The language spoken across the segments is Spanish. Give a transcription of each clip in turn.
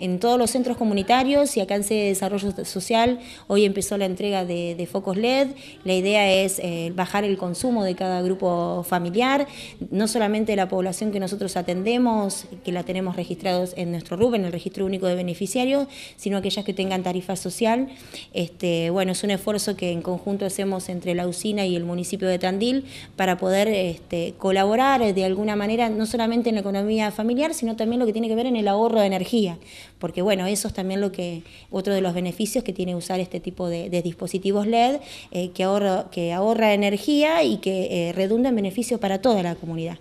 en todos los centros comunitarios y acá en sede de desarrollo social hoy empezó la entrega de, focos LED. La idea es eh, bajar el consumo de cada grupo familiar, no solamente la población que nosotros atendemos, que la tenemos registrados en nuestro RUB, en el Registro Único de Beneficiarios, sino aquellas que tengan tarifa social. Este, bueno, es un esfuerzo que en conjunto hacemos entre la usina y el municipio de Tandil para poder este, colaborar de alguna manera, no solamente en la economía familiar, sino también lo que tiene que ver en el ahorro de energía porque bueno, eso es también lo que, otro de los beneficios que tiene usar este tipo de, dispositivos LED, eh, que, ahorra, que ahorra energía y que eh, redunda en beneficio para toda la comunidad.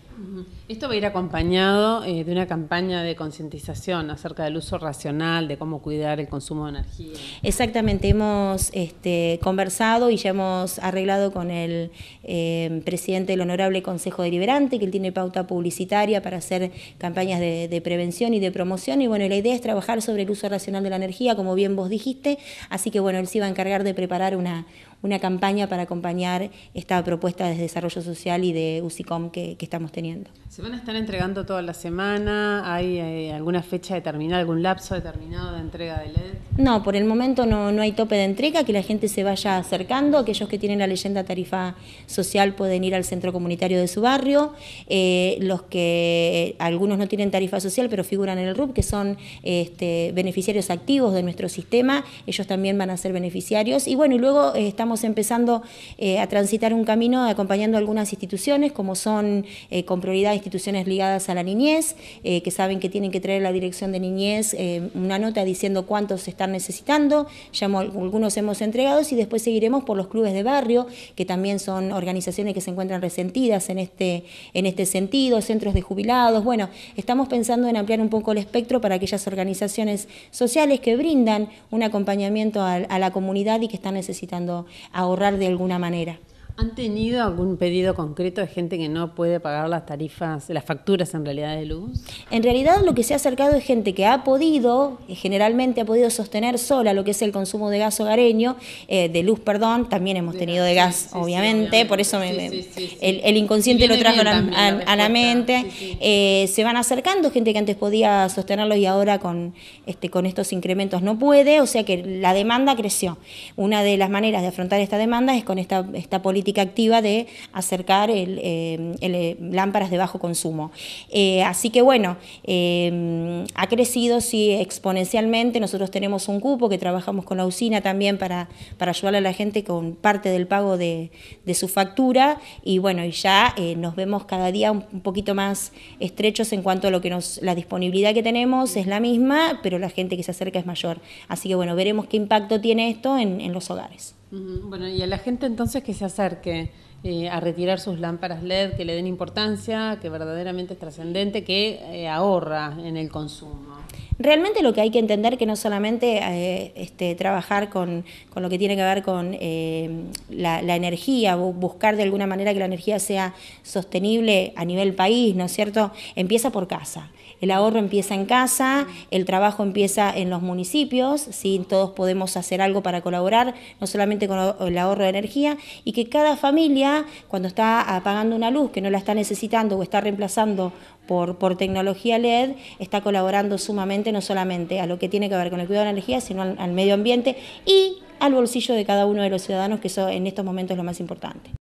Esto va a ir acompañado eh, de una campaña de concientización acerca del uso racional, de cómo cuidar el consumo de energía. Exactamente, hemos este, conversado y ya hemos arreglado con el eh, presidente del Honorable Consejo Deliberante, que él tiene pauta publicitaria para hacer campañas de, de, prevención y de promoción. Y bueno, la idea es trabajar sobre el uso racional de la energía, como bien vos dijiste. Así que bueno, él se iba a encargar de preparar una, una campaña para acompañar esta propuesta de desarrollo social y de UCICOM que, estamos teniendo. ¿Se van a estar entregando toda la semana? ¿Hay, eh, alguna fecha determinada, algún lapso determinado de entrega de LED? No, por el momento no, no hay tope de entrega, que la gente se vaya acercando, aquellos que tienen la leyenda tarifa social pueden ir al centro comunitario de su barrio, eh, los que algunos no tienen tarifa social pero figuran en el RUP, que son este, beneficiarios activos de nuestro sistema, ellos también van a ser beneficiarios y bueno, y luego eh, estamos empezando eh, a transitar un camino acompañando algunas instituciones, como son eh, con prioridad instituciones ligadas a la niñez, eh, que saben que tienen que traer la dirección de niñez una nota diciendo cuántos están necesitando, ya algunos hemos entregado y después seguiremos por los clubes de barrio, que también son organizaciones que se encuentran resentidas en este, en este sentido, centros de jubilados, bueno, estamos pensando en ampliar un poco el espectro para aquellas organizaciones sociales que brindan un acompañamiento a la comunidad y que están necesitando ahorrar de alguna manera. ¿Han tenido algún pedido concreto de gente que no puede pagar las tarifas, las facturas en realidad de luz? En realidad lo que se ha acercado es gente que ha podido, eh, generalmente ha podido sostener sola lo que es el consumo de gas hogareño, eh, de luz, perdón, también hemos tenido de gas, obviamente, por eso el, inconsciente lo trajo a, la mente. Eh, se van acercando gente que antes podía sostenerlo y ahora este, con, estos incrementos no puede, o sea que la demanda creció. Una de las maneras de afrontar esta demanda es con esta política activa de acercar el, eh, eh, lámparas de bajo consumo. Eh, así que bueno, ha crecido sí, exponencialmente, nosotros tenemos un cupo que trabajamos con la usina también para, para ayudarle a la gente con parte del pago de, su factura y bueno, y ya nos vemos cada día un, poquito más estrechos en cuanto a lo que nos, la disponibilidad que tenemos es la misma, pero la gente que se acerca es mayor. Así que bueno, veremos qué impacto tiene esto en los hogares. Bueno, y a la gente entonces que se acerque eh, a retirar sus lámparas LED, que le den importancia, que verdaderamente es trascendente, que eh, ahorra en el consumo realmente lo que hay que entender que no solamente eh, este, trabajar con, lo que tiene que ver con eh, la, energía, buscar de alguna manera que la energía sea sostenible a nivel país, ¿no es cierto? Empieza por casa. El ahorro empieza en casa, el trabajo empieza en los municipios, ¿sí? todos podemos hacer algo para colaborar, no solamente con el ahorro de energía, y que cada familia, cuando está apagando una luz que no la está necesitando o está reemplazando por, por tecnología LED, está colaborando su no solamente a lo que tiene que ver con el cuidado de la energía, sino al, al medio ambiente y al bolsillo de cada uno de los ciudadanos, que eso en estos momentos es lo más importante.